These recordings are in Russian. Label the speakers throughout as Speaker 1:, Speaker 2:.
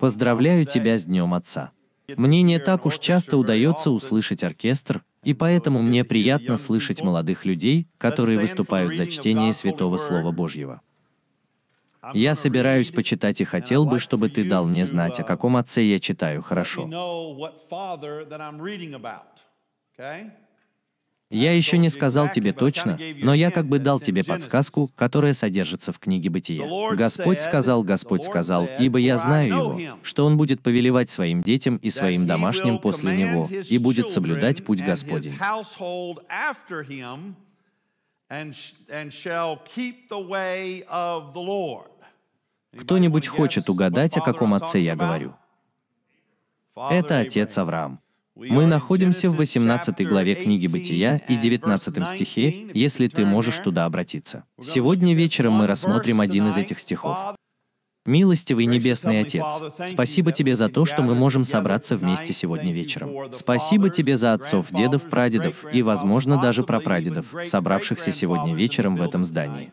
Speaker 1: Поздравляю тебя с Днем Отца. Мне не так уж часто удается услышать оркестр, и поэтому мне приятно слышать молодых людей, которые выступают за чтение Святого Слова Божьего. Я собираюсь почитать и хотел бы, чтобы ты дал мне знать, о каком отце я читаю, хорошо? Я еще не сказал тебе точно, но я как бы дал тебе подсказку, которая содержится в книге Бытия. Господь сказал, Господь сказал, ибо я знаю его, что он будет повелевать своим детям и своим домашним после него, и будет соблюдать путь Господень. Кто-нибудь хочет угадать, о каком отце я говорю? Это отец Авраам. Мы находимся в 18 главе книги Бытия и 19 стихе, если ты можешь туда обратиться. Сегодня вечером мы рассмотрим один из этих стихов. Милостивый Небесный Отец, спасибо Тебе за то, что мы можем собраться вместе сегодня вечером. Спасибо Тебе за отцов, дедов, прадедов и, возможно, даже прапрадедов, собравшихся сегодня вечером в этом здании.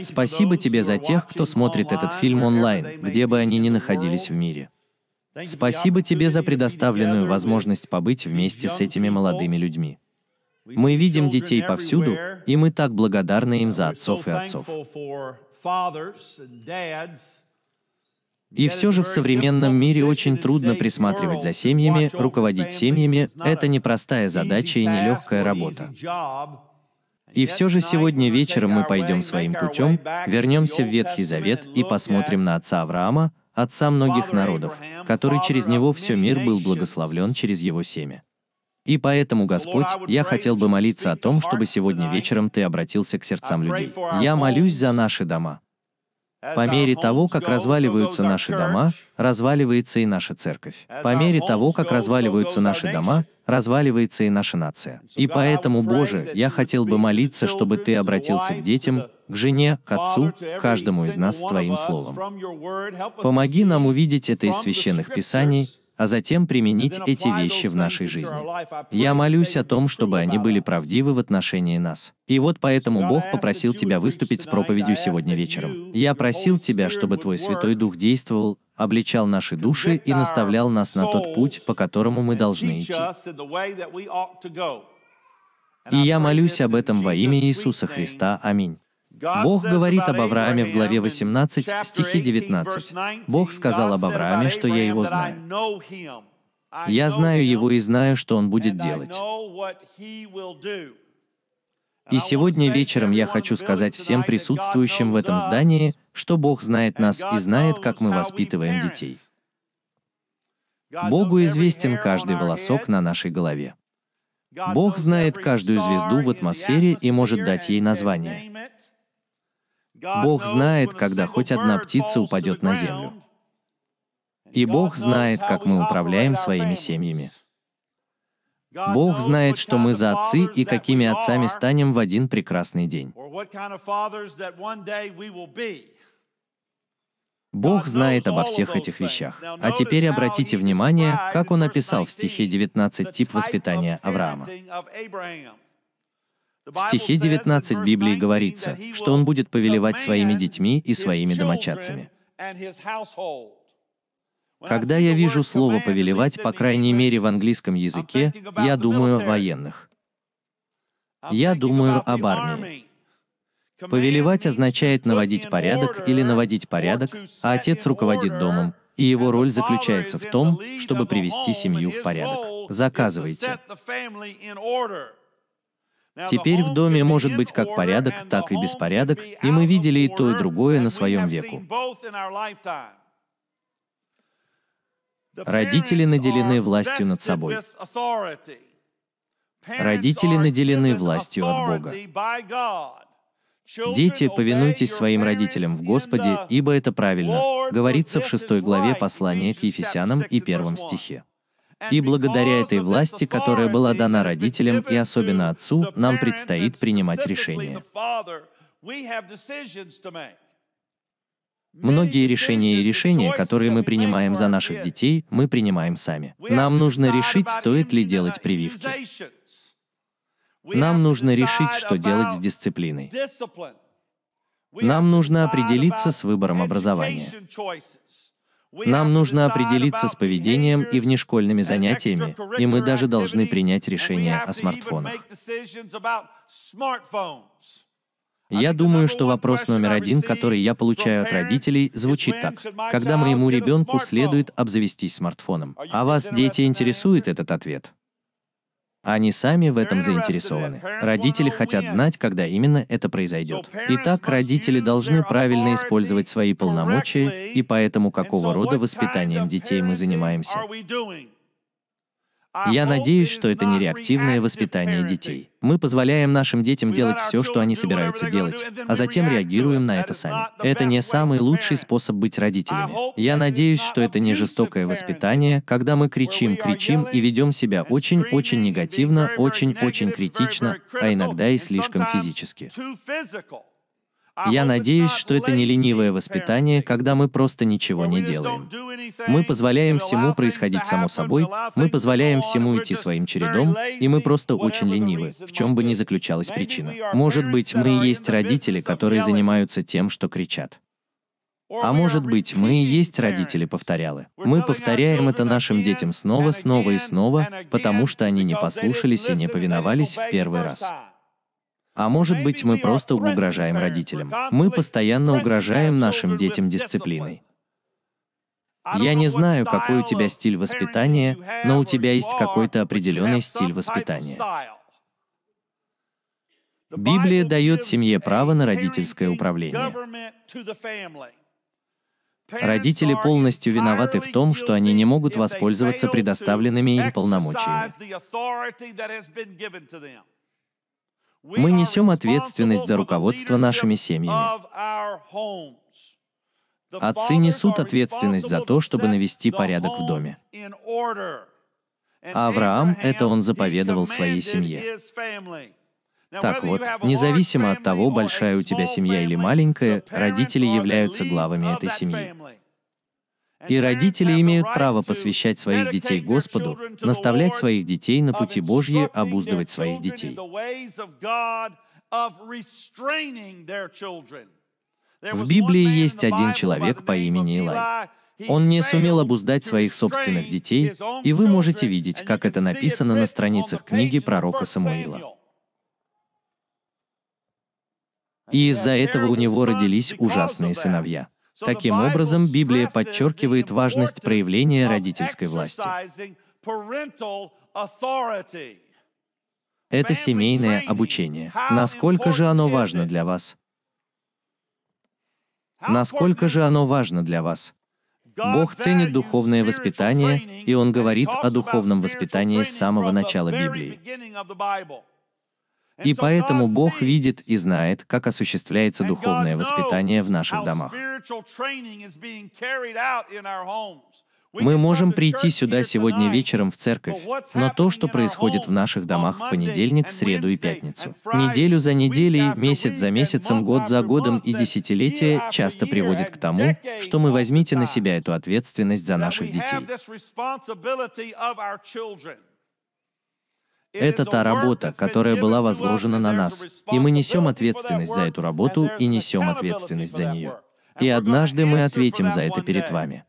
Speaker 1: Спасибо Тебе за тех, кто смотрит этот фильм онлайн, где бы они ни находились в мире. Спасибо тебе за предоставленную возможность побыть вместе с этими молодыми людьми. Мы видим детей повсюду, и мы так благодарны им за отцов и отцов. И все же в современном мире очень трудно присматривать за семьями, руководить семьями, это непростая задача и нелегкая работа. И все же сегодня вечером мы пойдем своим путем, вернемся в Ветхий Завет и посмотрим на отца Авраама, отца многих народов, который через него все мир был благословлен через его семя. И поэтому, Господь, я хотел бы молиться о том, чтобы сегодня вечером ты обратился к сердцам людей. Я молюсь за наши дома. По мере того, как разваливаются наши дома, разваливается и наша церковь. По мере того, как разваливаются наши дома, разваливается и наша нация. И поэтому, Боже, я хотел бы молиться, чтобы Ты обратился к детям, к жене, к отцу, к каждому из нас с Твоим Словом. Помоги нам увидеть это из священных писаний, а затем применить эти вещи в нашей жизни. Я молюсь о том, чтобы они были правдивы в отношении нас. И вот поэтому Бог попросил тебя выступить с проповедью сегодня вечером. Я просил тебя, чтобы твой Святой Дух действовал, обличал наши души и наставлял нас на тот путь, по которому мы должны идти. И я молюсь об этом во имя Иисуса Христа. Аминь. Бог говорит об Аврааме в главе 18, стихе 19. Бог сказал об Аврааме, что я его знаю. Я знаю его и знаю, что он будет делать. И сегодня вечером я хочу сказать всем присутствующим в этом здании, что Бог знает нас и знает, как мы воспитываем детей. Богу известен каждый волосок на нашей голове. Бог знает каждую звезду в атмосфере и может дать ей название. Бог знает, когда хоть одна птица упадет на землю. И Бог знает, как мы управляем своими семьями. Бог знает, что мы за отцы и какими отцами станем в один прекрасный день. Бог знает обо всех этих вещах. А теперь обратите внимание, как он описал в стихе 19 тип воспитания Авраама. В стихе 19 Библии говорится, что он будет повелевать своими детьми и своими домочадцами. Когда я вижу слово «повелевать», по крайней мере в английском языке, я думаю о военных. Я думаю об армии. Повелевать означает наводить порядок или наводить порядок, а отец руководит домом, и его роль заключается в том, чтобы привести семью в порядок. Заказывайте. Теперь в доме может быть как порядок, так и беспорядок, и мы видели и то, и другое на своем веку. Родители наделены властью над собой. Родители наделены властью от Бога. «Дети, повинуйтесь своим родителям в Господе, ибо это правильно», говорится в 6 главе послания к Ефесянам и 1 стихе. И благодаря этой власти, которая была дана родителям и особенно отцу, нам предстоит принимать решения. Многие решения и решения, которые мы принимаем за наших детей, мы принимаем сами. Нам нужно решить, стоит ли делать прививки. Нам нужно решить, что делать с дисциплиной. Нам нужно определиться с выбором образования. Нам нужно определиться с поведением и внешкольными занятиями, и мы даже должны принять решение о смартфонах. Я думаю, что вопрос номер один, который я получаю от родителей, звучит так. Когда моему ребенку следует обзавестись смартфоном? А вас, дети, интересует этот ответ? А они сами в этом заинтересованы. Родители хотят знать, когда именно это произойдет. Итак, родители должны правильно использовать свои полномочия, и поэтому какого рода воспитанием детей мы занимаемся. Я надеюсь, что это не реактивное воспитание детей. Мы позволяем нашим детям делать все, что они собираются делать, а затем реагируем на это сами. Это не самый лучший способ быть родителями. Я надеюсь, что это не жестокое воспитание, когда мы кричим, кричим и ведем себя очень-очень негативно, очень-очень критично, а иногда и слишком физически. Я надеюсь, что это не ленивое воспитание, когда мы просто ничего не делаем. Мы позволяем всему происходить само собой, мы позволяем всему идти своим чередом, и мы просто очень ленивы, в чем бы ни заключалась причина. А может быть, мы и есть родители, которые занимаются тем, что кричат. А может быть, мы и есть родители-повторялы. Мы повторяем это нашим детям снова, снова и снова, потому что они не послушались и не повиновались в первый раз. А может быть, мы просто угрожаем родителям. Мы постоянно угрожаем нашим детям дисциплиной. Я не знаю, какой у тебя стиль воспитания, но у тебя есть какой-то определенный стиль воспитания. Библия дает семье право на родительское управление. Родители полностью виноваты в том, что они не могут воспользоваться предоставленными им полномочиями. Мы несем ответственность за руководство нашими семьями. Отцы несут ответственность за то, чтобы навести порядок в доме. А Авраам это он заповедовал своей семье. Так вот, независимо от того, большая у тебя семья или маленькая, родители являются главами этой семьи. И родители имеют право посвящать своих детей Господу, наставлять своих детей на пути Божьи, обуздывать своих детей. В Библии есть один человек по имени Илай. Он не сумел обуздать своих собственных детей, и вы можете видеть, как это написано на страницах книги пророка Самуила. И из-за этого у него родились ужасные сыновья. Таким образом, Библия подчеркивает важность проявления родительской власти. Это семейное обучение. Насколько же оно важно для вас? Насколько же оно важно для вас? Бог ценит духовное воспитание, и Он говорит о духовном воспитании с самого начала Библии. И поэтому Бог видит и знает, как осуществляется духовное воспитание в наших домах. Мы можем прийти сюда сегодня вечером в церковь, но то, что происходит в наших домах в понедельник, среду и пятницу, неделю за неделей, месяц за месяцем, год за годом и десятилетия часто приводит к тому, что мы возьмите на себя эту ответственность за наших детей. Это та работа, которая была возложена на нас, и мы несем ответственность за эту работу и несем ответственность за нее. И однажды мы ответим за это перед вами.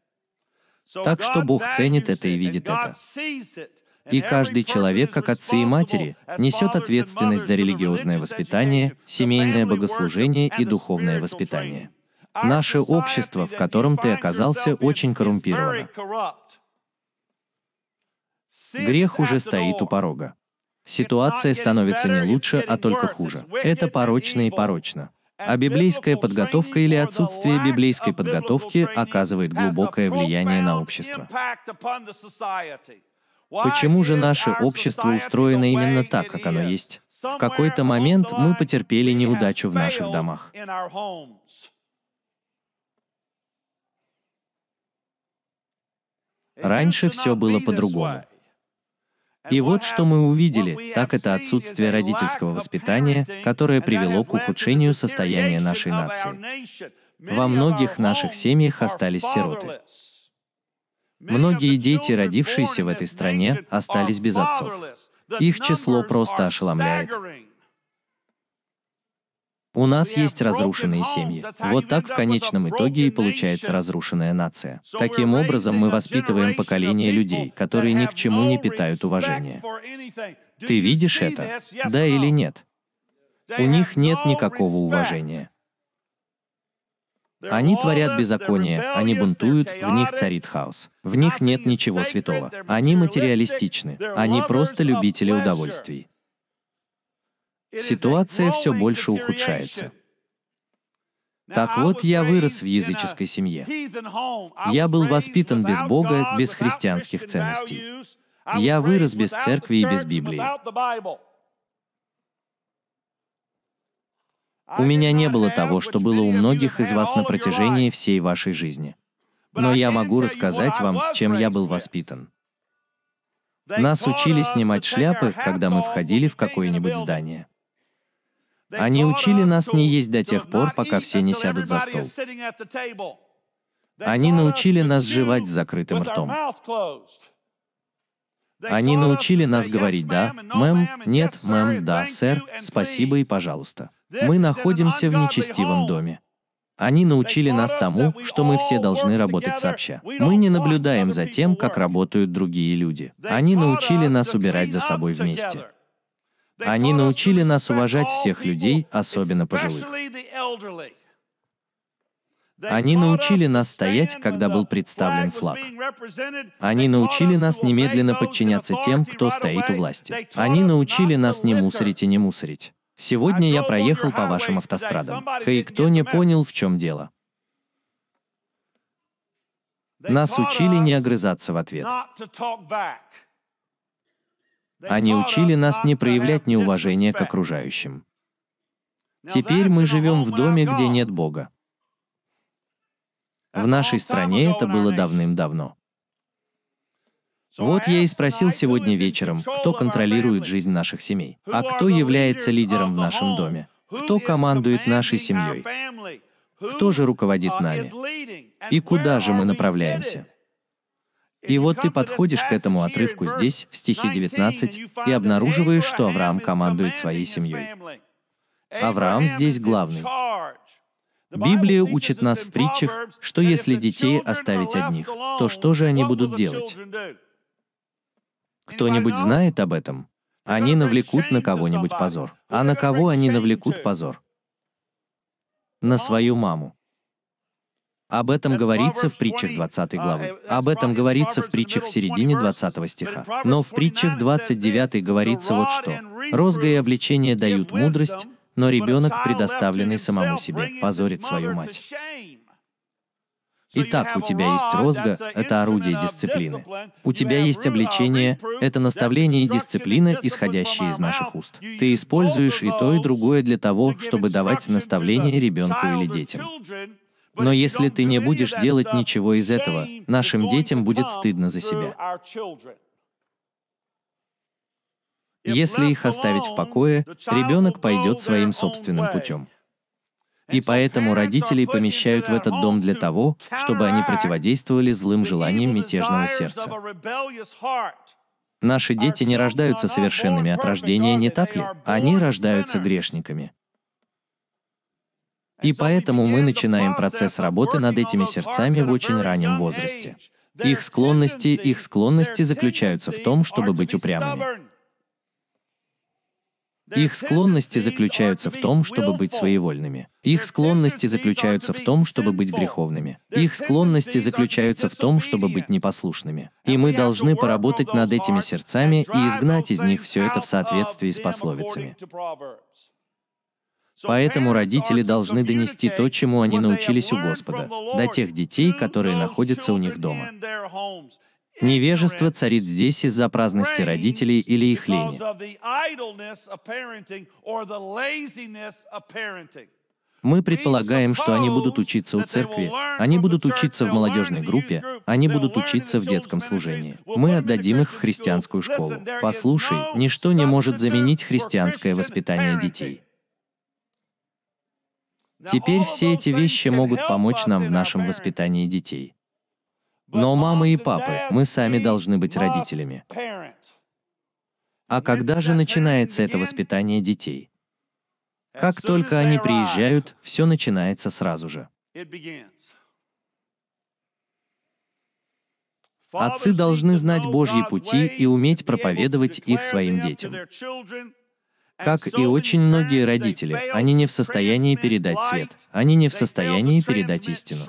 Speaker 1: Так что Бог ценит это и видит это. И каждый человек, как отцы и матери, несет ответственность за религиозное воспитание, семейное богослужение и духовное воспитание. Наше общество, в котором ты оказался, очень коррумпировано. Грех уже стоит у порога. Ситуация становится не лучше, а только хуже. Это порочно и порочно. А библейская подготовка или отсутствие библейской подготовки оказывает глубокое влияние на общество. Почему же наше общество устроено именно так, как оно есть? В какой-то момент мы потерпели неудачу в наших домах. Раньше все было по-другому. И вот что мы увидели, так это отсутствие родительского воспитания, которое привело к ухудшению состояния нашей нации. Во многих наших семьях остались сироты. Многие дети, родившиеся в этой стране, остались без отцов. Их число просто ошеломляет. У нас есть разрушенные семьи. Вот так в конечном итоге и получается разрушенная нация. Таким образом мы воспитываем поколение людей, которые ни к чему не питают уважения. Ты видишь это? Да или нет? У них нет никакого уважения. Они творят беззаконие, они бунтуют, в них царит хаос. В них нет ничего святого. Они материалистичны, они просто любители удовольствий. Ситуация все больше ухудшается. Так вот, я вырос в языческой семье. Я был воспитан без Бога, без христианских ценностей. Я вырос без церкви и без Библии. У меня не было того, что было у многих из вас на протяжении всей вашей жизни. Но я могу рассказать вам, с чем я был воспитан. Нас учили снимать шляпы, когда мы входили в какое-нибудь здание. Они учили нас не есть до тех пор, пока все не сядут за стол. Они научили нас жевать с закрытым ртом. Они научили нас говорить «да», «мэм», «нет», «мэм», «да», «сэр», «спасибо» и «пожалуйста». Мы находимся в нечестивом доме. Они научили нас тому, что мы все должны работать сообща. Мы не наблюдаем за тем, как работают другие люди. Они научили нас убирать за собой вместе. Они научили нас уважать всех людей, особенно пожилых. Они научили нас стоять, когда был представлен флаг. Они научили нас немедленно подчиняться тем, кто стоит у власти. Они научили нас не мусорить и не мусорить. Сегодня я проехал по вашим автострадам. Хей, кто не понял, в чем дело? Нас учили не огрызаться в ответ. Они учили нас не проявлять неуважение к окружающим. Теперь мы живем в доме, где нет Бога. В нашей стране это было давным-давно. Вот я и спросил сегодня вечером, кто контролирует жизнь наших семей, а кто является лидером в нашем доме, кто командует нашей семьей, кто же руководит нами и куда же мы направляемся. И вот ты подходишь к этому отрывку здесь, в стихе 19, и обнаруживаешь, что Авраам командует своей семьей. Авраам здесь главный. Библия учит нас в притчах, что если детей оставить одних, то что же они будут делать? Кто-нибудь знает об этом? Они навлекут на кого-нибудь позор. А на кого они навлекут позор? На свою маму. Об этом говорится в притчах 20 uh, главы. Об этом говорится в притчах в середине 20 стиха. Но в притчах 29 говорится вот что. «Розга и обличение дают мудрость, но ребенок, предоставленный самому себе, позорит свою мать». Итак, у тебя есть розга – это орудие дисциплины. У тебя есть обличение – это наставление и дисциплина, исходящие из наших уст. Ты используешь и то, и другое для того, чтобы давать наставление ребенку или детям. Но если ты не будешь делать ничего из этого, нашим детям будет стыдно за себя. Если их оставить в покое, ребенок пойдет своим собственным путем. И поэтому родителей помещают в этот дом для того, чтобы они противодействовали злым желаниям мятежного сердца. Наши дети не рождаются совершенными от рождения, не так ли? Они рождаются грешниками. И поэтому мы начинаем процесс работы над этими сердцами в очень раннем возрасте. Их склонности, их склонности заключаются в том, чтобы быть упрямыми. Их склонности заключаются в том, чтобы быть своевольными. Их склонности заключаются в том, чтобы быть греховными. Их склонности заключаются в том, чтобы быть непослушными. И мы должны поработать над этими сердцами и изгнать из них все это в соответствии с пословицами. Поэтому родители должны донести то, чему они научились у Господа, до тех детей, которые находятся у них дома. Невежество царит здесь из-за праздности родителей или их лени. Мы предполагаем, что они будут учиться у церкви, они будут учиться в молодежной группе, они будут учиться в детском служении. Мы отдадим их в христианскую школу. Послушай, ничто не может заменить христианское воспитание детей. Теперь все эти вещи могут помочь нам в нашем воспитании детей. Но мамы и папы, мы сами должны быть родителями. А когда же начинается это воспитание детей? Как только они приезжают, все начинается сразу же. Отцы должны знать Божьи пути и уметь проповедовать их своим детям. Как и очень многие родители, они не в состоянии передать свет, они не в состоянии передать истину.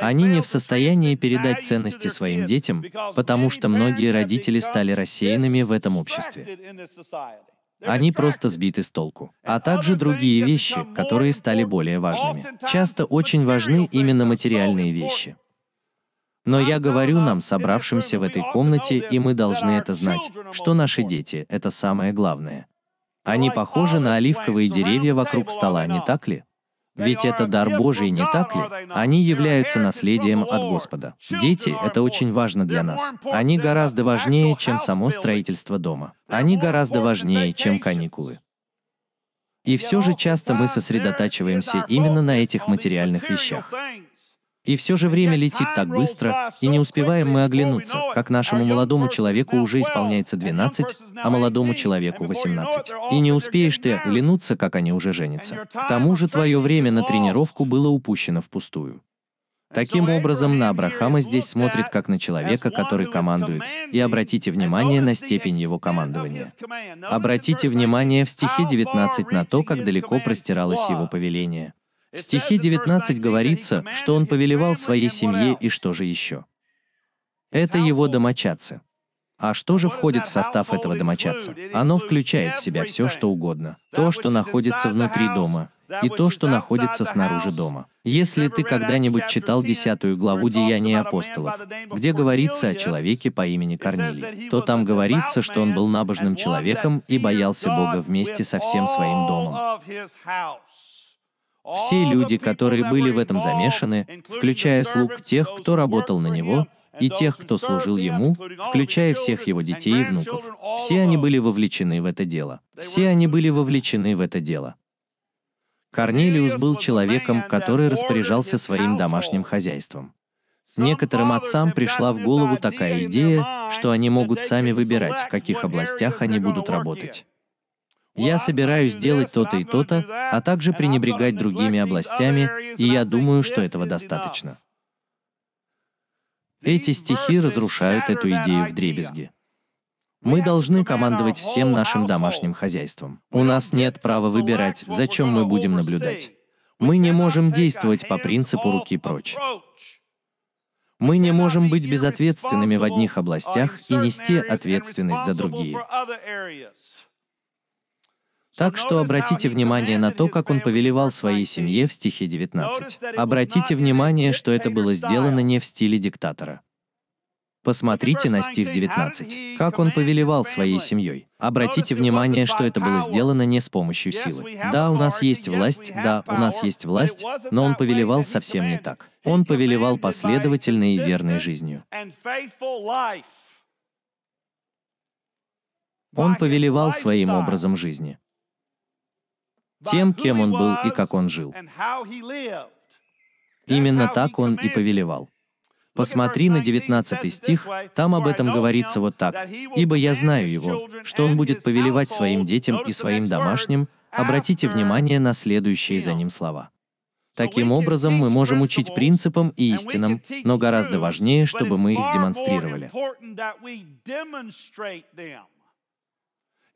Speaker 1: Они не в состоянии передать ценности своим детям, потому что многие родители стали рассеянными в этом обществе. Они просто сбиты с толку. А также другие вещи, которые стали более важными. Часто очень важны именно материальные вещи. Но я говорю нам, собравшимся в этой комнате, и мы должны это знать, что наши дети — это самое главное. Они похожи на оливковые деревья вокруг стола, не так ли? Ведь это дар Божий, не так ли? Они являются наследием от Господа. Дети — это очень важно для нас. Они гораздо важнее, чем само строительство дома. Они гораздо важнее, чем каникулы. И все же часто мы сосредотачиваемся именно на этих материальных вещах. И все же время летит так быстро, и не успеваем мы оглянуться, как нашему молодому человеку уже исполняется 12, а молодому человеку 18. И не успеешь ты оглянуться, как они уже женятся. К тому же твое время на тренировку было упущено впустую. Таким образом, на Абрахама здесь смотрит как на человека, который командует, и обратите внимание на степень его командования. Обратите внимание в стихе 19 на то, как далеко простиралось его повеление. В стихе 19 говорится, что он повелевал своей семье и что же еще. Это его домочадцы. А что же входит в состав этого домочадца? Оно включает в себя все, что угодно. То, что находится внутри дома, и то, что находится снаружи дома. Если ты когда-нибудь читал десятую главу Деяний апостолов, где говорится о человеке по имени Корнилий, то там говорится, что он был набожным человеком и боялся Бога вместе со всем своим домом. Все люди, которые были в этом замешаны, включая слуг тех, кто работал на него, и тех, кто служил ему, включая всех его детей и внуков. Все они были вовлечены в это дело. Все они были вовлечены в это дело. Корнелиус был человеком, который распоряжался своим домашним хозяйством. Некоторым отцам пришла в голову такая идея, что они могут сами выбирать, в каких областях они будут работать. Я собираюсь делать то-то и то-то, а также пренебрегать другими областями, и я думаю, что этого достаточно. Эти стихи разрушают эту идею в дребезги. Мы должны командовать всем нашим домашним хозяйством. У нас нет права выбирать, зачем мы будем наблюдать. Мы не можем действовать по принципу «руки прочь». Мы не можем быть безответственными в одних областях и нести ответственность за другие. Так что обратите внимание на то, как он повелевал своей семье в стихе 19. Обратите внимание, что это было сделано не в стиле диктатора. Посмотрите на стих 19. Как он повелевал своей семьей. Обратите внимание, что это было сделано не с помощью силы. Да, у нас есть власть, да, у нас есть власть, но он повелевал совсем не так. Он повелевал последовательной и верной жизнью. Он повелевал своим образом жизни тем, кем он был и как он жил. Именно так он и повелевал. Посмотри на 19 стих, там об этом говорится вот так. «Ибо я знаю его, что он будет повелевать своим детям и своим домашним». Обратите внимание на следующие за ним слова. Таким образом, мы можем учить принципам и истинам, но гораздо важнее, чтобы мы их демонстрировали.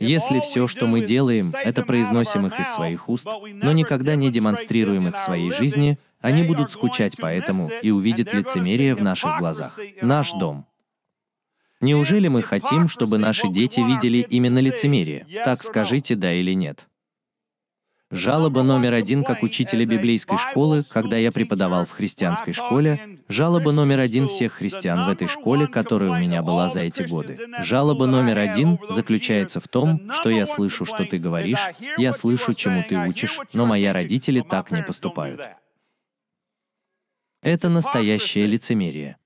Speaker 1: Если все, что мы делаем, это произносим их из своих уст, но никогда не демонстрируем их в своей жизни, они будут скучать по этому и увидят лицемерие в наших глазах. Наш дом. Неужели мы хотим, чтобы наши дети видели именно лицемерие? Так скажите да или нет. Жалоба номер один как учителя библейской школы, когда я преподавал в христианской школе, жалоба номер один всех христиан в этой школе, которая у меня была за эти годы. Жалоба номер один заключается в том, что я слышу, что ты говоришь, я слышу, чему ты учишь, но мои родители так не поступают. Это настоящее лицемерие.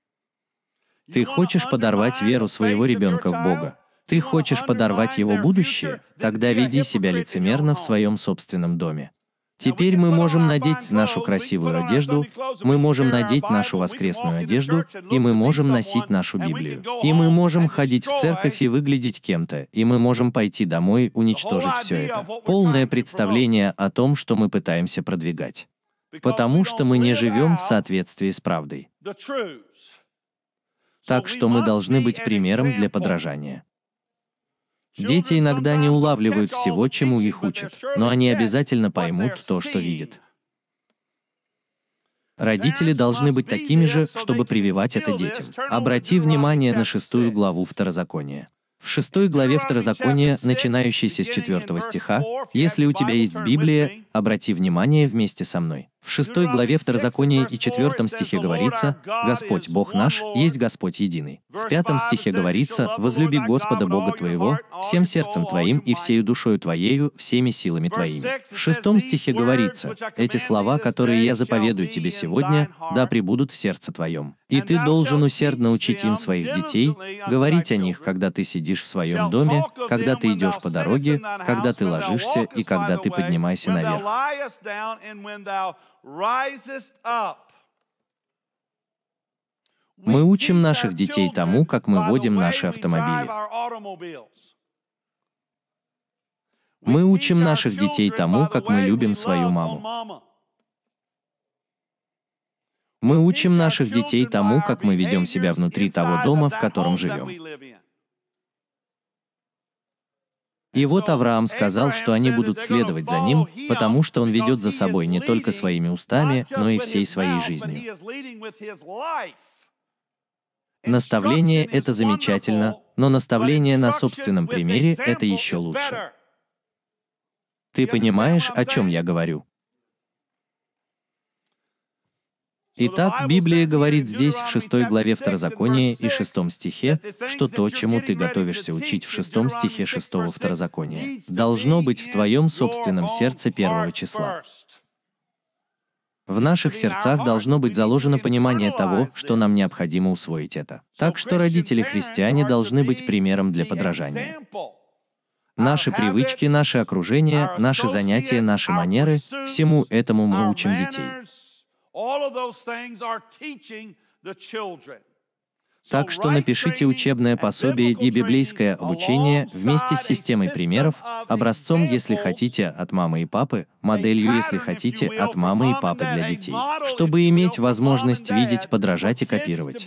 Speaker 1: Ты хочешь подорвать веру своего ребенка в Бога. Ты хочешь подорвать его будущее? Тогда веди себя лицемерно в своем собственном доме. Теперь мы можем надеть нашу красивую одежду, мы можем надеть нашу воскресную одежду, и мы можем носить нашу Библию. И мы можем ходить в церковь и выглядеть кем-то, и мы можем пойти домой уничтожить все это. Полное представление о том, что мы пытаемся продвигать. Потому что мы не живем в соответствии с правдой. Так что мы должны быть примером для подражания. Дети иногда не улавливают всего, чему их учат, но они обязательно поймут то, что видят. Родители должны быть такими же, чтобы прививать это детям. Обрати внимание на шестую главу Второзакония. В шестой главе Второзакония, начинающейся с четвертого стиха, «Если у тебя есть Библия, обрати внимание вместе со мной. В 6 главе Второзакония и 4 стихе говорится «Господь Бог наш, есть Господь единый». В 5 стихе говорится «Возлюби Господа Бога твоего, всем сердцем твоим и всею душою твоею, всеми силами твоими». В 6 стихе говорится «Эти слова, которые я заповедую тебе сегодня, да пребудут в сердце твоем». И ты должен усердно учить им своих детей, говорить о них, когда ты сидишь в своем доме, когда ты идешь по дороге, когда ты ложишься и когда ты поднимайся наверх liest down and when thou risest up. Мы учим наших детей тому, как мы водим наши автомобили. Мы учим наших детей тому, как мы любим свою маму. Мы учим наших детей тому, как мы ведем себя внутри того дома, в котором живем. И вот Авраам сказал, что они будут следовать за ним, потому что он ведет за собой не только своими устами, но и всей своей жизнью. Наставление — это замечательно, но наставление на собственном примере — это еще лучше. Ты понимаешь, о чем я говорю? Итак, Библия говорит здесь, в шестой главе Второзакония и шестом стихе, что то, чему ты готовишься учить в шестом стихе шестого Второзакония, должно быть в твоем собственном сердце первого числа. В наших сердцах должно быть заложено понимание того, что нам необходимо усвоить это. Так что родители-христиане должны быть примером для подражания. Наши привычки, наше окружение, наши занятия, наши манеры – всему этому мы учим детей. Так что напишите учебное пособие и библейское обучение вместе с системой примеров, образцом, если хотите, от мамы и папы, моделью, если хотите, от мамы и папы для детей, чтобы иметь возможность видеть, подражать и копировать.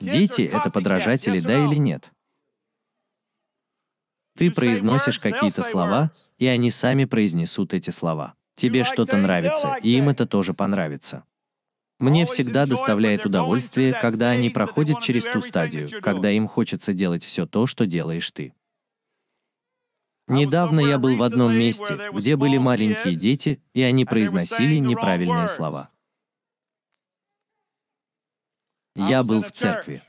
Speaker 1: Дети — это подражатели, да или нет? Ты произносишь какие-то слова, и они сами произнесут эти слова. Тебе что-то нравится, и им это тоже понравится. Мне всегда доставляет удовольствие, когда они проходят через ту стадию, когда им хочется делать все то, что делаешь ты. А Недавно я был в одном месте, где были маленькие дети, и они произносили неправильные слова. Я был в церкви.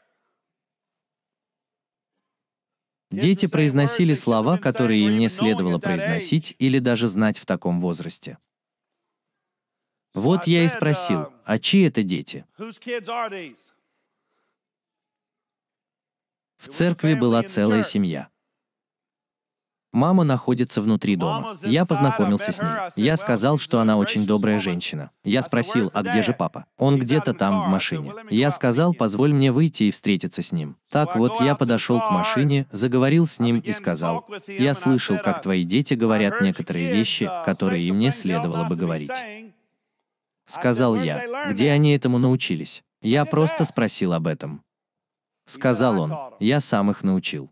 Speaker 1: Дети произносили слова, которые им не следовало произносить или даже знать в таком возрасте. Вот я и спросил, а чьи это дети? В церкви была целая семья. Мама находится внутри дома. Я познакомился с ней. Я сказал, что она очень добрая женщина. Я спросил, а где же папа? Он где-то там в машине. Я сказал, позволь мне выйти и встретиться с ним. Так вот, я подошел к машине, заговорил с ним и сказал, я слышал, как твои дети говорят некоторые вещи, uh, которые им не следовало бы говорить. Сказал я, где они этому научились? Я просто спросил об этом. Сказал он, я сам их научил.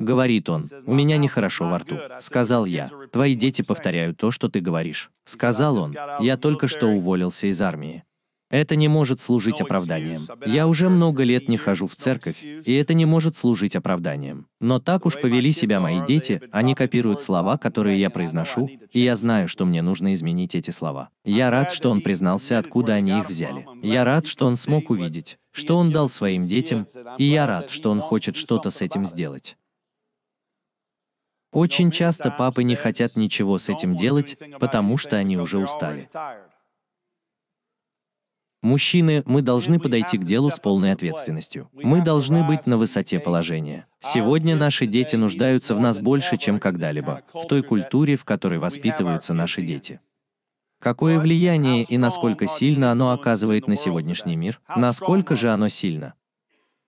Speaker 1: Говорит он, «У меня нехорошо во рту». Сказал я, «Твои дети повторяют то, что ты говоришь». Сказал он, «Я только что уволился из армии». Это не может служить оправданием. Я уже много лет не хожу в церковь, и это не может служить оправданием. Но так уж повели себя мои дети, они копируют слова, которые я произношу, и я знаю, что мне нужно изменить эти слова. Я рад, что он признался, откуда они их взяли. Я рад, что он смог увидеть, что он дал своим детям, и я рад, что он хочет что-то с этим сделать. Очень часто папы не хотят ничего с этим делать, потому что они уже устали. Мужчины, мы должны подойти к делу с полной ответственностью. Мы должны быть на высоте положения. Сегодня наши дети нуждаются в нас больше, чем когда-либо, в той культуре, в которой воспитываются наши дети. Какое влияние и насколько сильно оно оказывает на сегодняшний мир? Насколько же оно сильно?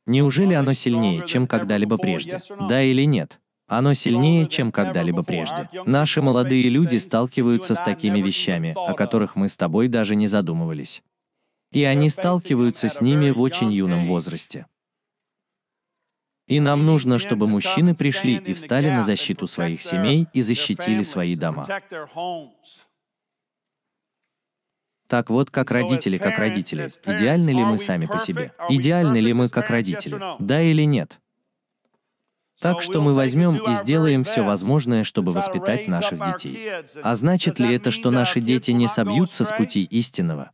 Speaker 1: Неужели оно сильнее, чем когда-либо прежде? Да или нет? Оно сильнее, чем когда-либо прежде. Наши молодые люди сталкиваются с такими вещами, о которых мы с тобой даже не задумывались. И они сталкиваются с ними в очень юном возрасте. И нам нужно, чтобы мужчины пришли и встали на защиту своих семей и защитили свои дома. Так вот, как родители, как родители, идеальны ли мы сами по себе? Идеальны ли мы как родители? Да или нет? Так что мы возьмем и сделаем все возможное, чтобы воспитать наших детей. А значит ли это, что наши дети не собьются с пути истинного?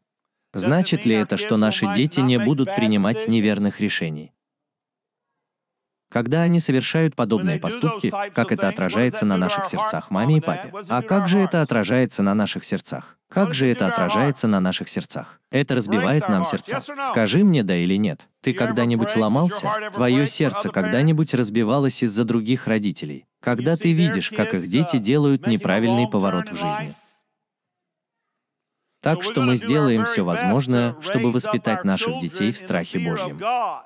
Speaker 1: Значит ли это, что наши дети не будут принимать неверных решений? Когда они совершают подобные поступки, как это отражается на наших сердцах маме и папе? А как же это отражается на наших сердцах? Как же это отражается на наших сердцах? Это разбивает нам сердца. Скажи мне да или нет. Ты когда-нибудь ломался? Твое сердце когда-нибудь разбивалось из-за других родителей? Когда ты видишь, как их дети uh, делают неправильный поворот в жизни? Так что мы сделаем все возможное, чтобы воспитать наших детей в страхе Божьем.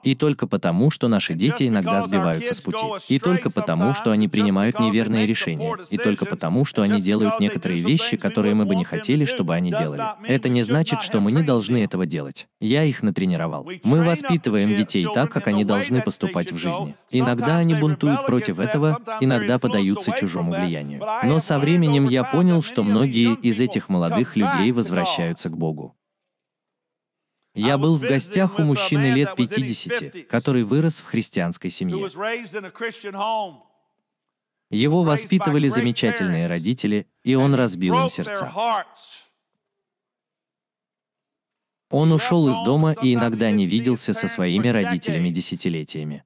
Speaker 1: И только потому, что наши дети иногда сбиваются с пути. И только потому, что они принимают неверные решения. И только потому, что они делают некоторые вещи, которые мы бы не хотели, чтобы они делали. Это не значит, что мы не должны этого делать. Я их натренировал. Мы воспитываем детей так, как они должны поступать в жизни. Иногда они бунтуют против этого, иногда подаются чужому влиянию. Но со временем я понял, что многие из этих молодых людей возвращаются обращаются к Богу. Я был в гостях у мужчины лет 50, который вырос в христианской семье. Его воспитывали замечательные родители, и он разбил им сердца. Он ушел из дома и иногда не виделся со своими родителями десятилетиями.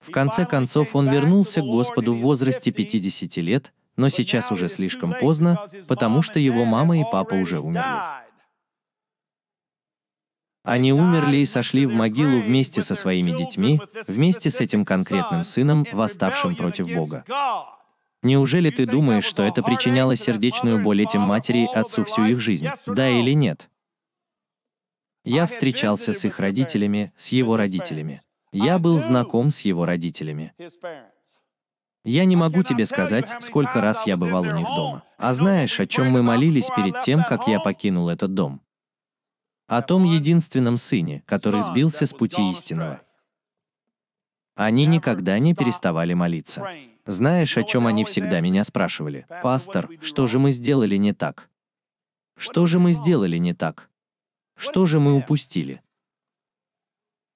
Speaker 1: В конце концов, он вернулся к Господу в возрасте 50 лет, но сейчас уже слишком поздно, потому что его мама и папа уже умерли. Они умерли и сошли в могилу вместе со своими детьми, вместе с этим конкретным сыном, восставшим против Бога. Неужели ты думаешь, что это причиняло сердечную боль этим матери и отцу всю их жизнь, да или нет? Я встречался с их родителями, с его родителями. Я был знаком с его родителями. Я не могу тебе сказать, сколько раз я бывал у них дома. А знаешь, о чем мы молились перед тем, как я покинул этот дом? О том единственном сыне, который сбился с пути истинного. Они никогда не переставали молиться. Знаешь, о чем они всегда меня спрашивали? «Пастор, что же мы сделали не так? Что же мы сделали не так? Что же мы упустили?»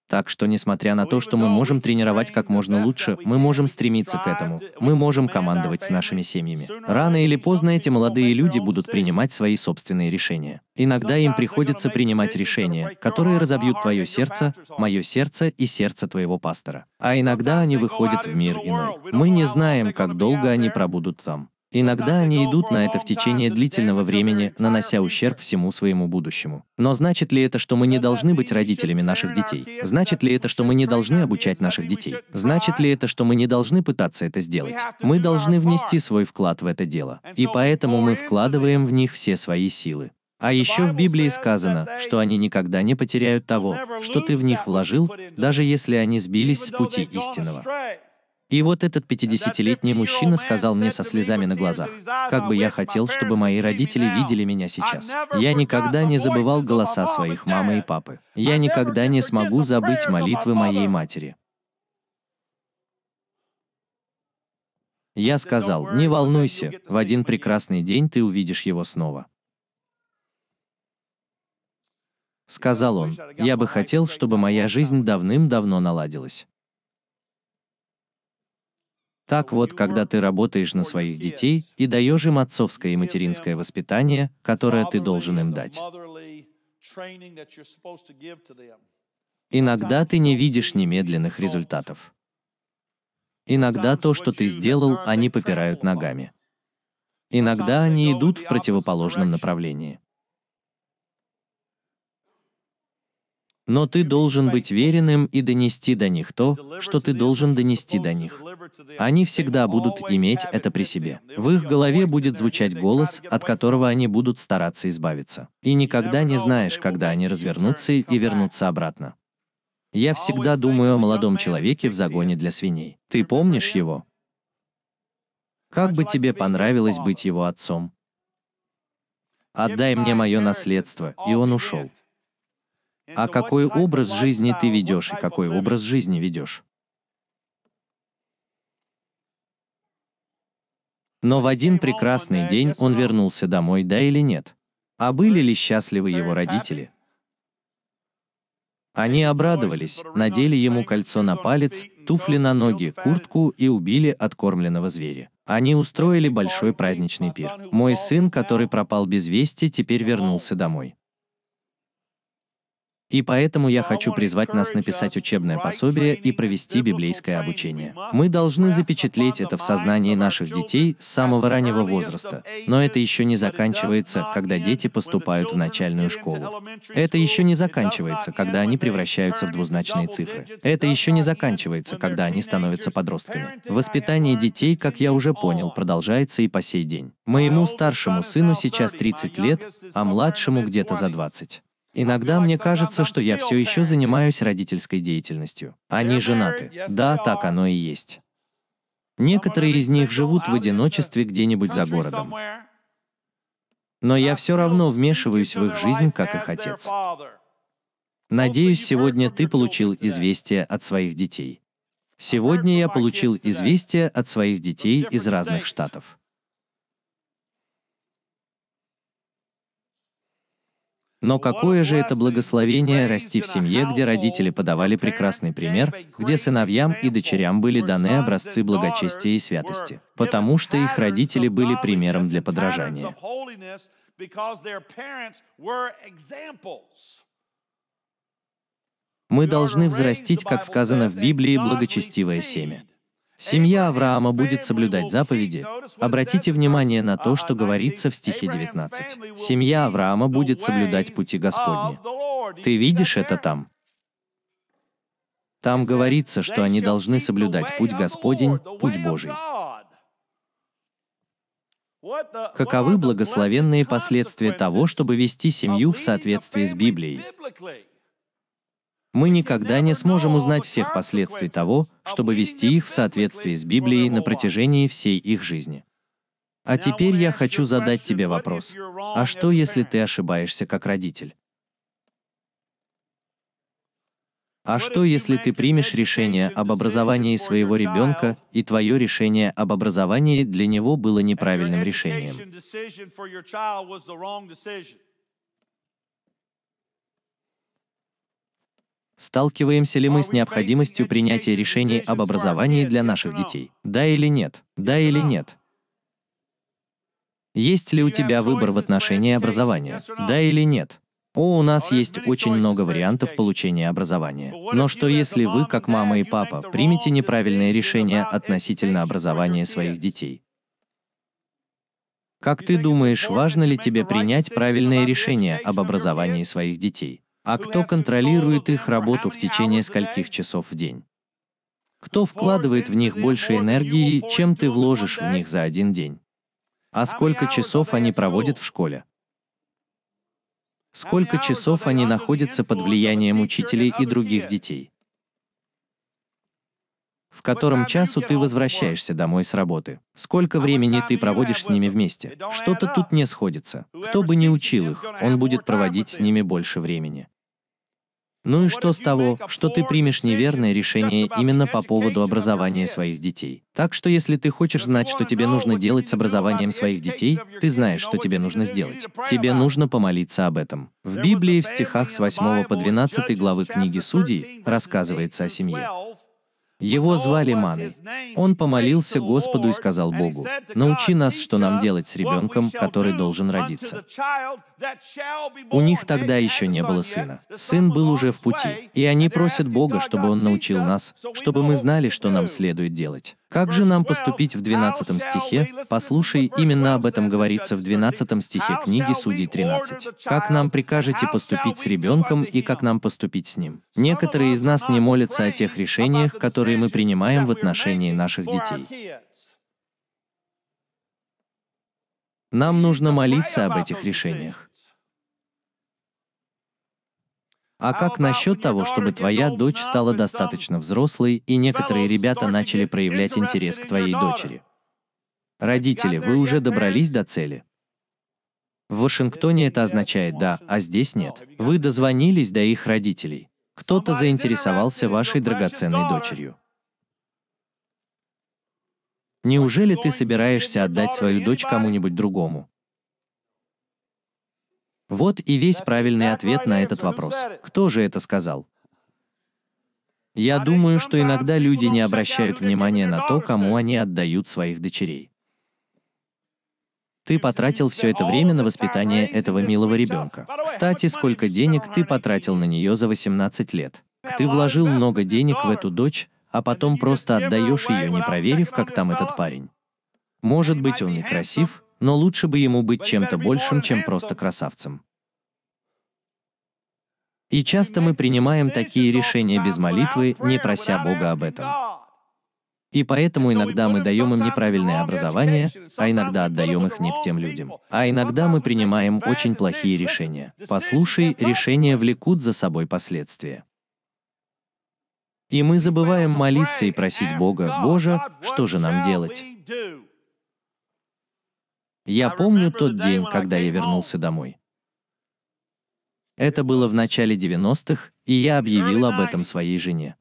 Speaker 1: Так что, несмотря на то, что мы можем тренировать как можно лучше, мы можем стремиться к этому. Мы можем командовать нашими семьями. Рано или поздно эти молодые люди будут принимать свои собственные решения. Иногда им приходится принимать решения, которые разобьют твое сердце, мое сердце и сердце твоего пастора. А иногда они выходят в мир иной. Мы не знаем, как долго они пробудут там. Иногда они идут на это в течение длительного времени, нанося ущерб всему своему будущему. Но значит ли это, что мы не должны быть родителями наших детей? Значит ли это, что мы не должны обучать наших детей? Значит ли это, что мы не должны пытаться это сделать? Мы должны внести свой вклад в это дело. И поэтому мы вкладываем в них все свои силы. А еще в Библии сказано, что они никогда не потеряют того, что ты в них вложил, даже если они сбились с пути истинного. И вот этот 50-летний мужчина сказал мне со слезами на глазах, «Как бы я хотел, чтобы мои родители видели меня сейчас. Я никогда не забывал голоса своих мамы и папы. Я никогда не смогу забыть молитвы моей матери». Я сказал, «Не волнуйся, в один прекрасный день ты увидишь его снова». Сказал он, «Я бы хотел, чтобы моя жизнь давным-давно наладилась». Так вот, когда ты работаешь на своих детей и даешь им отцовское и материнское воспитание, которое ты должен им дать. Иногда ты не видишь немедленных результатов. Иногда то, что ты сделал, они попирают ногами. Иногда они идут в противоположном направлении. Но ты должен быть веренным и донести до них то, что ты должен донести до них. Они всегда будут иметь это при себе. В их голове будет звучать голос, от которого они будут стараться избавиться. И никогда не знаешь, когда они развернутся и вернутся обратно. Я всегда думаю о молодом человеке в загоне для свиней. Ты помнишь его? Как бы тебе понравилось быть его отцом? Отдай мне мое наследство, и он ушел а какой образ жизни ты ведешь и какой образ жизни ведешь. Но в один прекрасный день он вернулся домой, да или нет? А были ли счастливы его родители? Они обрадовались, надели ему кольцо на палец, туфли на ноги, куртку и убили откормленного зверя. Они устроили большой праздничный пир. Мой сын, который пропал без вести, теперь вернулся домой. И поэтому я хочу призвать нас написать учебное пособие и провести библейское обучение. Мы должны запечатлеть это в сознании наших детей с самого раннего возраста. Но это еще не заканчивается, когда дети поступают в начальную школу. Это еще не заканчивается, когда они превращаются в двузначные цифры. Это еще не заканчивается, когда они становятся подростками. Воспитание детей, как я уже понял, продолжается и по сей день. Моему старшему сыну сейчас 30 лет, а младшему где-то за 20. Иногда мне кажется, что я все еще занимаюсь родительской деятельностью. Они женаты. Да, так оно и есть. Некоторые из них живут в одиночестве где-нибудь за городом. Но я все равно вмешиваюсь в их жизнь, как их отец. Надеюсь, сегодня ты получил известие от своих детей. Сегодня я получил известие от своих детей из разных штатов. Но какое же это благословение расти в семье, где родители подавали прекрасный пример, где сыновьям и дочерям были даны образцы благочестия и святости, потому что их родители были примером для подражания. Мы должны взрастить, как сказано в Библии, благочестивое семя. Семья Авраама будет соблюдать заповеди. Обратите внимание на то, что говорится в стихе 19. Семья Авраама будет соблюдать пути Господни. Ты видишь это там? Там говорится, что они должны соблюдать путь Господень, путь Божий. Каковы благословенные последствия того, чтобы вести семью в соответствии с Библией? мы никогда не сможем узнать всех последствий того, чтобы вести их в соответствии с Библией на протяжении всей их жизни. А теперь я хочу задать тебе вопрос. А что, если ты ошибаешься как родитель? А что, если ты примешь решение об образовании своего ребенка, и твое решение об образовании для него было неправильным решением? Сталкиваемся ли мы с необходимостью принятия решений об образовании для наших детей? Да или нет? Да или нет? Есть ли у тебя выбор в отношении образования? Да или нет? О, у нас есть очень много вариантов получения образования. Но что если вы, как мама и папа, примете неправильное решение относительно образования своих детей? Как ты думаешь, важно ли тебе принять правильное решение об образовании своих детей? а кто контролирует их работу в течение скольких часов в день. Кто вкладывает в них больше энергии, чем ты вложишь в них за один день? А сколько часов они проводят в школе? Сколько часов они находятся под влиянием учителей и других детей? В котором часу ты возвращаешься домой с работы? Сколько времени ты проводишь с ними вместе? Что-то тут не сходится. Кто бы ни учил их, он будет проводить с ними больше времени. Ну и что с того, что ты примешь неверное решение именно по поводу образования своих детей? Так что если ты хочешь знать, что тебе нужно делать с образованием своих детей, ты знаешь, что тебе нужно сделать. Тебе нужно помолиться об этом. В Библии в стихах с 8 по 12 главы книги Судей рассказывается о семье. Его звали Маной. Он помолился Господу и сказал Богу, «Научи нас, что нам делать с ребенком, который должен родиться». У них тогда еще не было сына. Сын был уже в пути, и они просят Бога, чтобы он научил нас, чтобы мы знали, что нам следует делать. Как же нам поступить в 12 стихе? Послушай, именно об этом говорится в 12 стихе книги Судей 13. «Как нам прикажете поступить с ребенком и как нам поступить с ним?» Некоторые из нас не молятся о тех решениях, которые мы принимаем в отношении наших детей. Нам нужно молиться об этих решениях. А, а как насчет того, чтобы твоя дочь стала достаточно взрослой, и некоторые ребята начали проявлять интерес к твоей дочери? Родители, вы уже добрались до цели? В Вашингтоне это означает «да», а здесь нет. Вы дозвонились до их родителей. Кто-то заинтересовался вашей драгоценной дочерью. Неужели ты собираешься отдать свою дочь кому-нибудь другому? Вот и весь правильный ответ на этот вопрос. Кто же это сказал? Я думаю, что иногда люди не обращают внимания на то, кому они отдают своих дочерей. Ты потратил все это время на воспитание этого милого ребенка. Кстати, сколько денег ты потратил на нее за 18 лет? Ты вложил много денег в эту дочь, а потом просто отдаешь ее, не проверив, как там этот парень. Может быть, он некрасив, но лучше бы ему быть чем-то большим, чем просто красавцем. И часто мы принимаем такие решения без молитвы, не прося Бога об этом. И поэтому иногда мы даем им неправильное образование, а, а иногда отдаем их не к тем людям. А иногда мы принимаем очень плохие решения. Послушай, решения влекут за собой последствия. И мы забываем молиться и просить Бога, «Боже, что же нам делать?» Я помню тот день, когда я вернулся домой. Это было в начале 90-х, и я объявил об этом своей жене.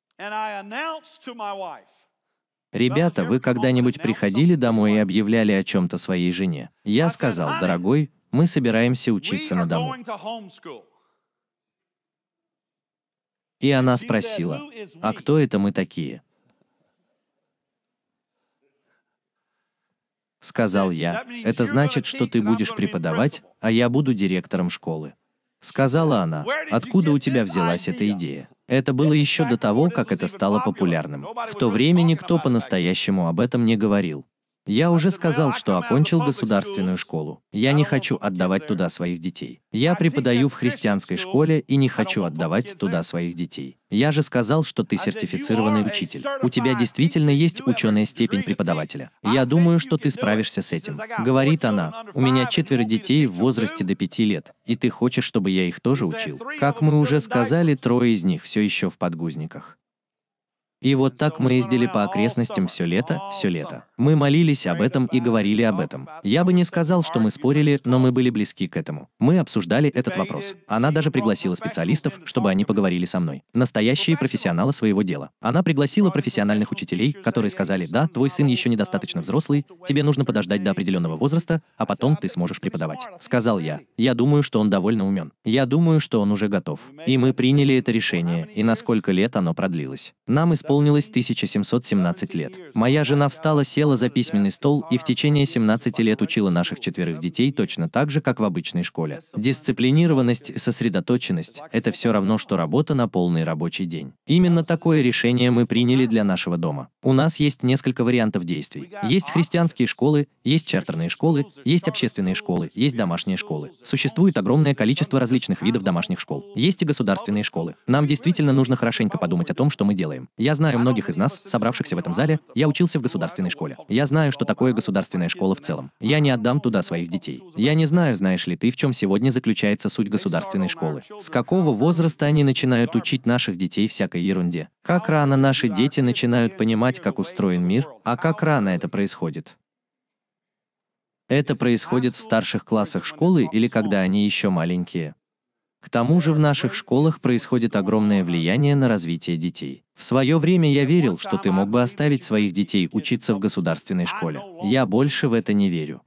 Speaker 1: Ребята, вы когда-нибудь приходили домой и объявляли о чем-то своей жене? Я сказал, дорогой, мы собираемся учиться на дому. И она спросила, а кто это мы такие? сказал я. «Это значит, что ты будешь преподавать, а я буду директором школы». Сказала она, «Откуда у тебя взялась эта идея?» Это было еще до того, как это стало популярным. В то время никто по-настоящему об этом не говорил. Я уже сказал, что окончил государственную школу. Я не хочу отдавать туда своих детей. Я преподаю в христианской школе и не хочу отдавать туда своих детей. Я же сказал, что ты сертифицированный учитель. У тебя действительно есть ученая степень преподавателя. Я думаю, что ты справишься с этим. Говорит она, у меня четверо детей в возрасте до пяти лет, и ты хочешь, чтобы я их тоже учил. Как мы уже сказали, трое из них все еще в подгузниках. И вот так мы ездили по окрестностям все лето, все лето. Мы молились об этом и говорили об этом. Я бы не сказал, что мы спорили, но мы были близки к этому. Мы обсуждали этот вопрос. Она даже пригласила специалистов, чтобы они поговорили со мной. Настоящие профессионалы своего дела. Она пригласила профессиональных учителей, которые сказали, да, твой сын еще недостаточно взрослый, тебе нужно подождать до определенного возраста, а потом ты сможешь преподавать. Сказал я. Я думаю, что он довольно умен. Я думаю, что он уже готов. И мы приняли это решение, и на сколько лет оно продлилось. Нам исполнилось 1717 лет. Моя жена встала, села села за письменный стол и в течение 17 лет учила наших четверых детей точно так же, как в обычной школе. Дисциплинированность, сосредоточенность – это все равно, что работа на полный рабочий день. Именно такое решение мы приняли для нашего дома. У нас есть несколько вариантов действий. Есть христианские школы, есть чартерные школы, есть общественные школы, есть домашние школы. Существует огромное количество различных видов домашних школ. Есть и государственные школы. Нам действительно нужно хорошенько подумать о том, что мы делаем. Я знаю многих из нас, собравшихся в этом зале, я учился в государственной школе. Я знаю, что такое государственная школа в целом. Я не отдам туда своих детей. Я не знаю, знаешь ли ты, в чем сегодня заключается суть государственной школы. С какого возраста они начинают учить наших детей всякой ерунде? Как рано наши дети начинают понимать, как устроен мир, а как рано это происходит? Это происходит в старших классах школы или когда они еще маленькие. К тому же в наших школах происходит огромное влияние на развитие детей. В свое время я верил, что ты мог бы оставить своих детей учиться в государственной школе. Я больше в это не верю.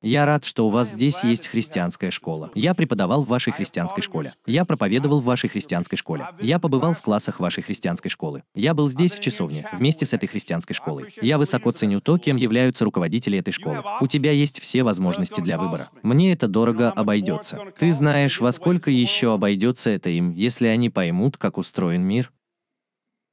Speaker 1: Я рад, что у вас здесь есть христианская школа. Я преподавал в вашей христианской школе. Я проповедовал в вашей христианской школе. Я побывал в классах вашей христианской школы. Я был здесь, в часовне, вместе с этой христианской школой. Я высоко ценю то, кем являются руководители этой школы. У тебя есть все возможности для выбора. Мне это дорого обойдется. Ты знаешь, во сколько еще обойдется это им, если они поймут, как устроен мир?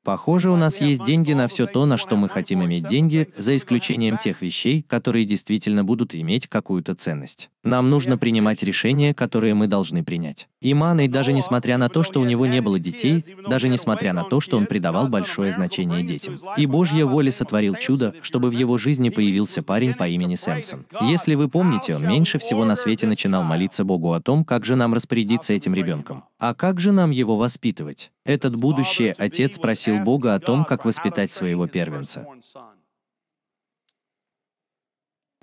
Speaker 1: Похоже, у нас есть деньги на все то, на что мы хотим иметь деньги, за исключением тех вещей, которые действительно будут иметь какую-то ценность. Нам нужно принимать решения, которые мы должны принять и даже несмотря на то, что у него не было детей, даже несмотря на то, что он придавал большое значение детям. И Божья воля сотворил чудо, чтобы в его жизни появился парень по имени Сэмпсон. Если вы помните, он меньше всего на свете начинал молиться Богу о том, как же нам распорядиться этим ребенком. А как же нам его воспитывать? Этот будущий отец просил Бога о том, как воспитать своего первенца.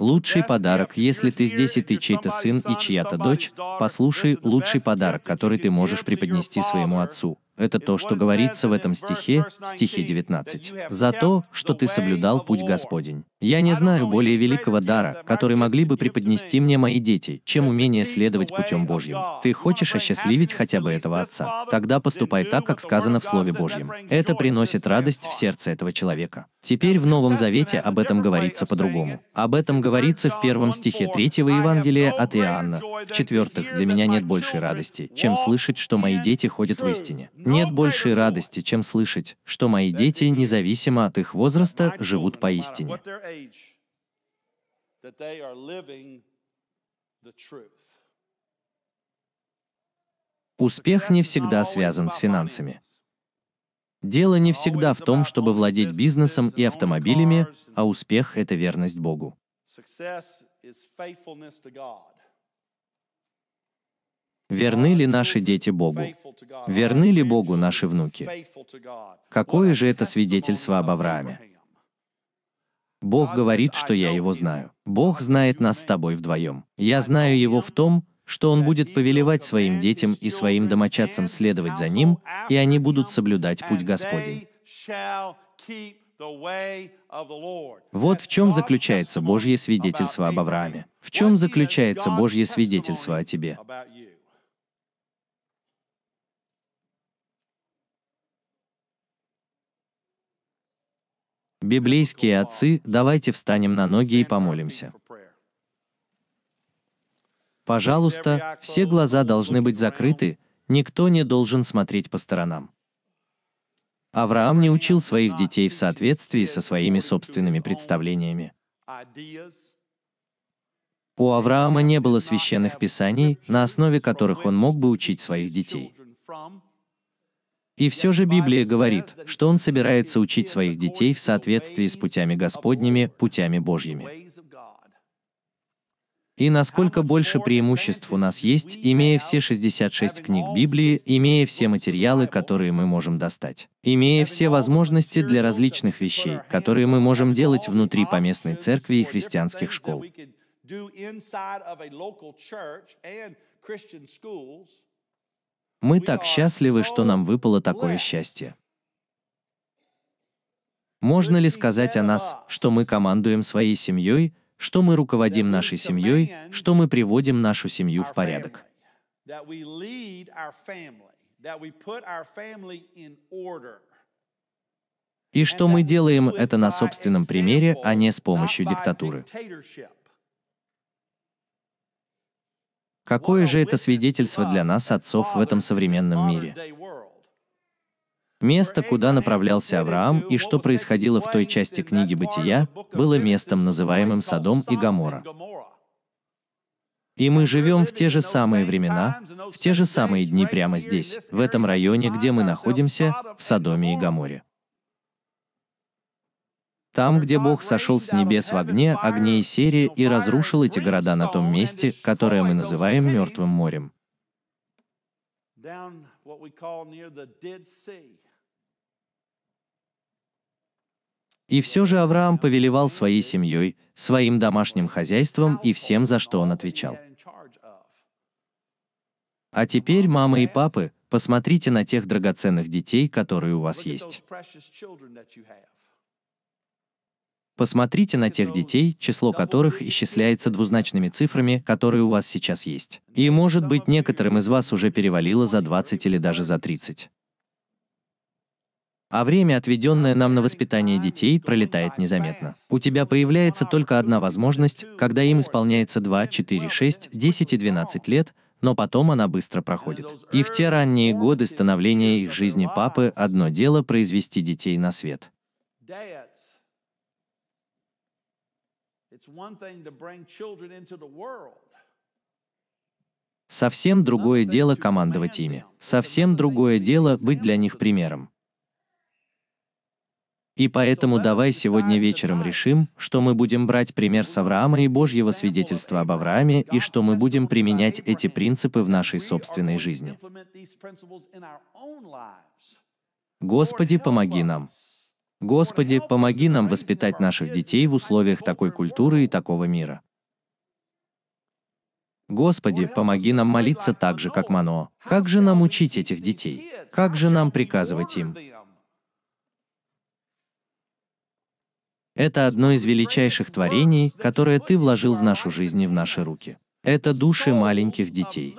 Speaker 1: Лучший подарок, если ты здесь и ты чей-то сын и чья-то дочь, послушай лучший подарок, который ты можешь преподнести своему отцу. Это то, что говорится в этом стихе, стихе 19. За то, что ты соблюдал путь Господень. Я не знаю более великого дара, который могли бы преподнести мне мои дети, чем умение следовать путем Божьим. Ты хочешь осчастливить хотя бы этого отца? Тогда поступай так, как сказано в Слове Божьем. Это приносит радость в сердце этого человека. Теперь в Новом Завете об этом говорится по-другому. Об этом говорится в первом стихе третьего Евангелия от Иоанна. В-четвертых, для меня нет большей радости, чем слышать, что мои дети ходят в истине. Нет большей радости, чем слышать, что мои дети, независимо от их возраста, живут поистине age that they are living the truth. Успех не всегда связан с финансами. Дело не всегда в том, чтобы владеть бизнесом и автомобилями, а успех — это верность Богу. Верны ли наши дети Богу? Верны ли Богу наши внуки? Какое же это свидетельство об Аврааме? Бог говорит, что я его знаю. Бог знает нас с тобой вдвоем. Я знаю его в том, что он будет повелевать своим детям и своим домочадцам следовать за ним, и они будут соблюдать путь Господень. Вот в чем заключается Божье свидетельство об Аврааме. В чем заключается Божье свидетельство о тебе. библейские отцы, давайте встанем на ноги и помолимся. Пожалуйста, все глаза должны быть закрыты, никто не должен смотреть по сторонам. Авраам не учил своих детей в соответствии со своими собственными представлениями. У Авраама не было священных писаний, на основе которых он мог бы учить своих детей. И все же Библия говорит, что он собирается учить своих детей в соответствии с путями Господними, путями Божьими. И насколько больше преимуществ у нас есть, имея все 66 книг Библии, имея все материалы, которые мы можем достать, имея все возможности для различных вещей, которые мы можем делать внутри поместной церкви и христианских школ. Мы так счастливы, что нам выпало такое счастье. Можно ли сказать о нас, что мы командуем своей семьей, что мы руководим нашей семьей, что мы приводим нашу семью в порядок? И что мы делаем это на собственном примере, а не с помощью диктатуры. Какое же это свидетельство для нас, отцов, в этом современном мире? Место, куда направлялся Авраам и что происходило в той части книги Бытия, было местом, называемым Содом и Гамора. И мы живем в те же самые времена, в те же самые дни прямо здесь, в этом районе, где мы находимся, в Содоме и Гаморе. Там, где Бог сошел с небес в огне, огне и серии, и разрушил эти города на том месте, которое мы называем Мертвым морем. И все же Авраам повелевал своей семьей, своим домашним хозяйством и всем, за что он отвечал. А теперь, мамы и папы, посмотрите на тех драгоценных детей, которые у вас есть. Посмотрите на тех детей, число которых исчисляется двузначными цифрами, которые у вас сейчас есть. И, может быть, некоторым из вас уже перевалило за 20 или даже за 30. А время, отведенное нам на воспитание детей, пролетает незаметно. У тебя появляется только одна возможность, когда им исполняется 2, 4, 6, 10 и 12 лет, но потом она быстро проходит. И в те ранние годы становления их жизни папы одно дело произвести детей на свет. It's one thing to bring children into the world. Совсем другое дело командовать ими. Совсем другое дело быть для них примером. И поэтому давай сегодня вечером решим, что мы будем брать пример с Авраама и Божьего свидетельства об Аврааме, и что мы будем применять эти принципы в нашей собственной жизни. Господи, помоги нам. Господи, помоги нам воспитать наших детей в условиях такой культуры и такого мира. Господи, помоги нам молиться так же, как Мано. Как же нам учить этих детей? Как же нам приказывать им? Это одно из величайших творений, которое ты вложил в нашу жизнь и в наши руки. Это души маленьких детей.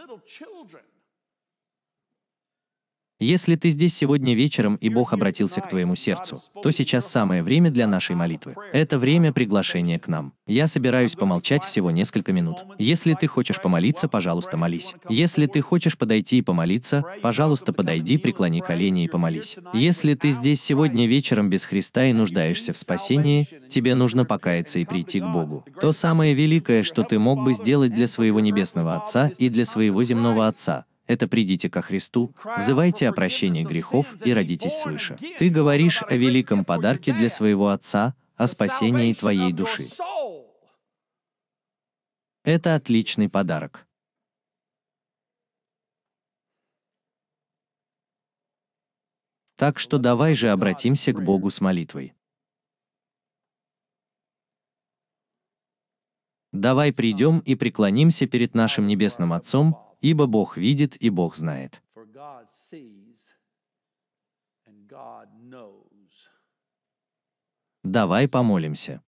Speaker 1: Если ты здесь сегодня вечером и Бог обратился к твоему сердцу, то сейчас самое время для нашей молитвы. Это время приглашения к нам. Я собираюсь помолчать всего несколько минут. Если ты хочешь помолиться, пожалуйста, молись. Если ты хочешь подойти и помолиться, пожалуйста, подойди, преклони колени и помолись. Если ты здесь сегодня вечером без Христа и нуждаешься в спасении, тебе нужно покаяться и прийти к Богу. То самое великое, что ты мог бы сделать для своего небесного Отца и для своего земного Отца – это придите ко Христу, взывайте о прощении грехов и родитесь свыше. Ты говоришь о великом подарке для своего Отца, о спасении твоей души. Это отличный подарок. Так что давай же обратимся к Богу с молитвой. Давай придем и преклонимся перед нашим Небесным Отцом, ибо Бог видит и Бог знает. Давай помолимся.